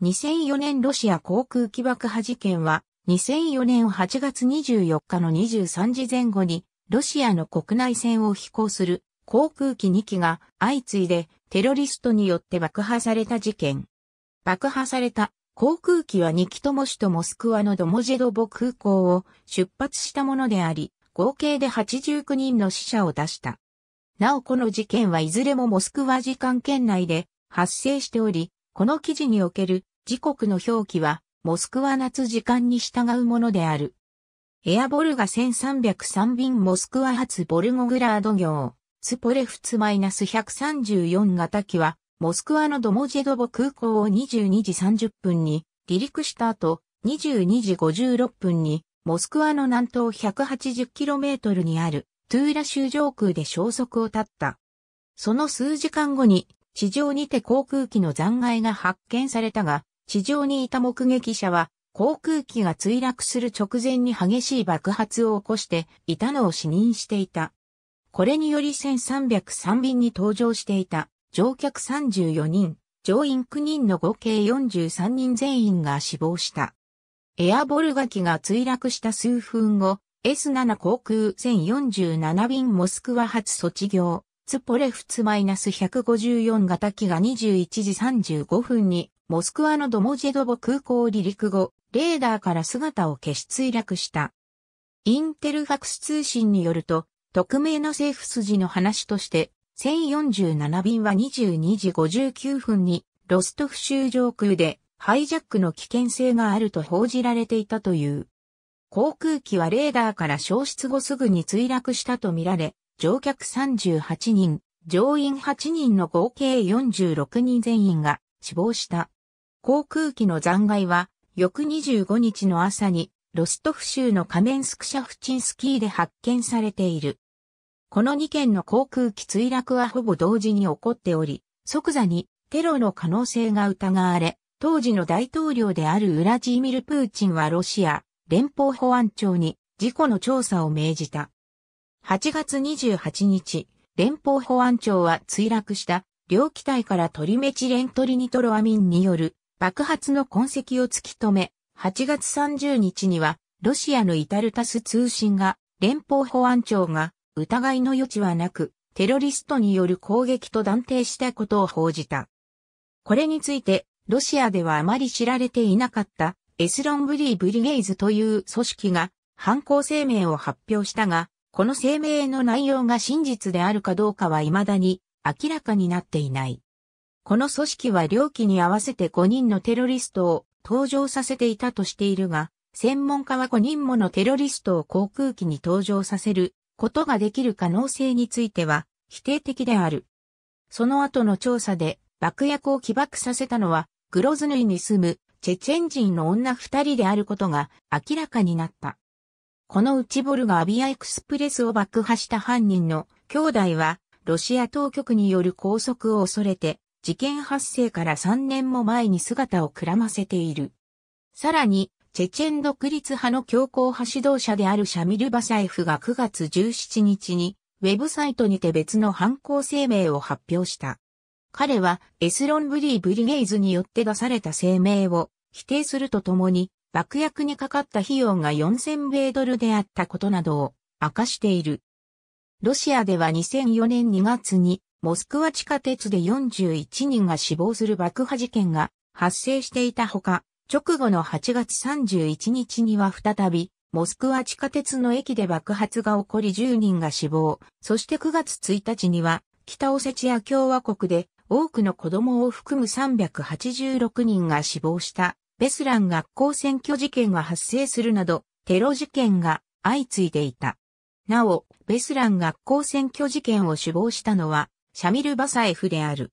2004年ロシア航空機爆破事件は、2004年8月24日の23時前後に、ロシアの国内線を飛行する航空機2機が相次いでテロリストによって爆破された事件。爆破された航空機は2機とも首都モスクワのドモジェドボ空港を出発したものであり、合計で89人の死者を出した。なおこの事件はいずれもモスクワ時間圏内で発生しており、この記事における時刻の表記は、モスクワ夏時間に従うものである。エアボルガ1303便モスクワ発ボルゴグラード業、ツポレフツ -134 型機は、モスクワのドモジェドボ空港を22時30分に離陸した後、22時56分に、モスクワの南東 180km にあるトゥーラ州上空で消息を絶った。その数時間後に、地上にて航空機の残骸が発見されたが、地上にいた目撃者は、航空機が墜落する直前に激しい爆発を起こしていたのを視認していた。これにより1303便に搭乗していた乗客34人、乗員9人の合計43人全員が死亡した。エアボルガ機が墜落した数分後、S7 航空1047便モスクワ発措置業、ツポレフツ -154 型機が21時35分にモスクワのドモジェドボ空港離陸後、レーダーから姿を消し墜落した。インテルファクス通信によると、匿名の政府筋の話として、1047便は22時59分に、ロストフ州上空で、ハイジャックの危険性があると報じられていたという。航空機はレーダーから消失後すぐに墜落したとみられ、乗客38人、乗員8人の合計46人全員が死亡した。航空機の残骸は、翌25日の朝に、ロストフ州のカメンスクシャフチンスキーで発見されている。この2件の航空機墜落はほぼ同時に起こっており、即座にテロの可能性が疑われ、当時の大統領であるウラジーミル・プーチンはロシア連邦保安庁に事故の調査を命じた。8月28日、連邦保安庁は墜落した両機体からトリメチレントリニトロアミンによる爆発の痕跡を突き止め、8月30日には、ロシアのイタルタス通信が、連邦保安庁が、疑いの余地はなく、テロリストによる攻撃と断定したことを報じた。これについて、ロシアではあまり知られていなかったエスロンブリー・ブリゲイズという組織が犯行声明を発表したが、この声明の内容が真実であるかどうかは未だに明らかになっていない。この組織は両機に合わせて5人のテロリストを登場させていたとしているが、専門家は5人ものテロリストを航空機に登場させることができる可能性については否定的である。その後の調査で爆薬を起爆させたのはグロズヌイに住むチェチェン人の女二人であることが明らかになった。このうちボルがアビアエクスプレスを爆破した犯人の兄弟は、ロシア当局による拘束を恐れて、事件発生から3年も前に姿をくらませている。さらに、チェチェン独立派の強硬派指導者であるシャミル・バサエフが9月17日に、ウェブサイトにて別の犯行声明を発表した。彼はエスロン・ブリー・ブリゲイズによって出された声明を否定するとともに、爆薬にかかった費用が4000米ドルであったことなどを明かしている。ロシアでは2004年2月にモスクワ地下鉄で41人が死亡する爆破事件が発生していたほか、直後の8月31日には再び、モスクワ地下鉄の駅で爆発が起こり10人が死亡、そして9月1日には、北オセチア共和国で多くの子供を含む386人が死亡したベスラン学校選挙事件が発生するなどテロ事件が相次いでいた。なお、ベスラン学校選挙事件を死亡したのはシャミル・バサエフである。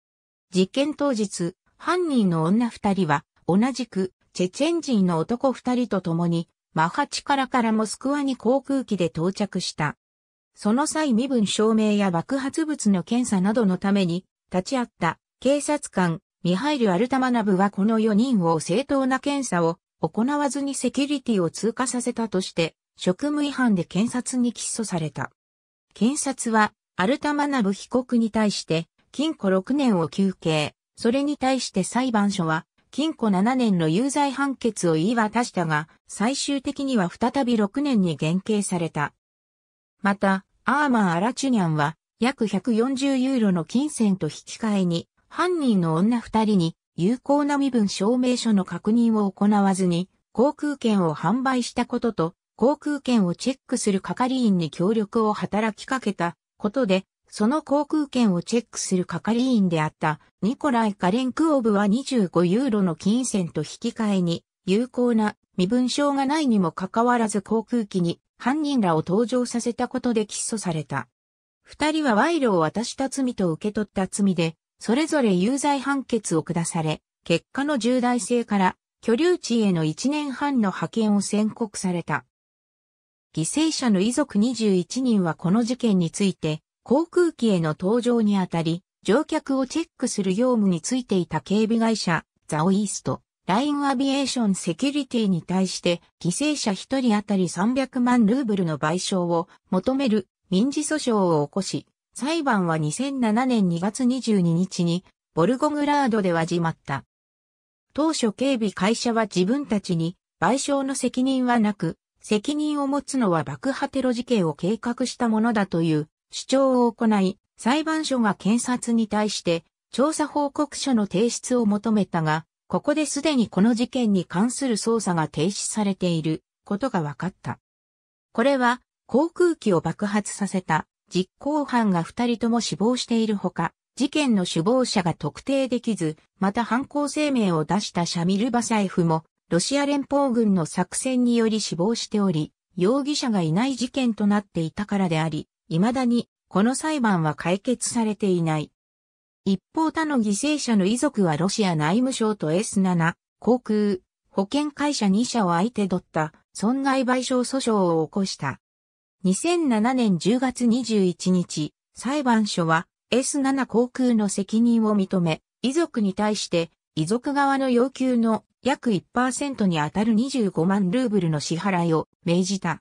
実験当日、犯人の女二人は、同じく、チェチェン人の男二人と共に、マハチカラからモスクワに航空機で到着した。その際身分証明や爆発物の検査などのために、立ち会った警察官、ミハイル・アルタマナブはこの4人を正当な検査を行わずにセキュリティを通過させたとして、職務違反で検察に起訴された。検察はアルタマナブ被告に対して、禁錮6年を求刑、それに対して裁判所は、禁錮7年の有罪判決を言い渡したが、最終的には再び6年に減刑された。また、アーマン・アラチュニャンは、約140ユーロの金銭と引き換えに、犯人の女2人に、有効な身分証明書の確認を行わずに、航空券を販売したことと、航空券をチェックする係員に協力を働きかけたことで、その航空券をチェックする係員であったニコライ・カレンクオブは25ユーロの金銭と引き換えに有効な身分証がないにもかかわらず航空機に犯人らを登場させたことで起訴された。二人は賄賂を渡した罪と受け取った罪で、それぞれ有罪判決を下され、結果の重大性から居留地への1年半の派遣を宣告された。犠牲者の遺族21人はこの事件について、航空機への搭乗にあたり、乗客をチェックする業務についていた警備会社、ザオイースト、ラインアビエーションセキュリティに対して、犠牲者1人当たり300万ルーブルの賠償を求める民事訴訟を起こし、裁判は2007年2月22日に、ボルゴグラードで始まった。当初警備会社は自分たちに賠償の責任はなく、責任を持つのは爆破テロ事件を計画したものだという主張を行い、裁判所が検察に対して調査報告書の提出を求めたが、ここですでにこの事件に関する捜査が停止されていることが分かった。これは航空機を爆発させた実行犯が二人とも死亡しているほか、事件の首謀者が特定できず、また犯行声明を出したシャミル・バサエフもロシア連邦軍の作戦により死亡しており、容疑者がいない事件となっていたからであり、未だにこの裁判は解決されていない。一方他の犠牲者の遺族はロシア内務省と S7 航空保険会社2社を相手取った損害賠償訴訟を起こした。2007年10月21日、裁判所は S7 航空の責任を認め、遺族に対して遺族側の要求の約1%に当たる25万ルーブルの支払いを命じた。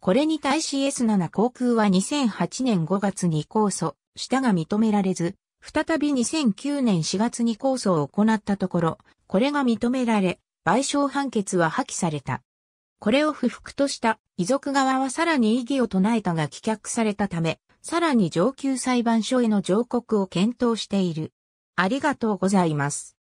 これに対し S7 航空は2008年5月に控訴したが認められず、再び2009年4月に控訴を行ったところ、これが認められ、賠償判決は破棄された。これを不服とした遺族側はさらに異議を唱えたが棄却されたため、さらに上級裁判所への上告を検討している。ありがとうございます。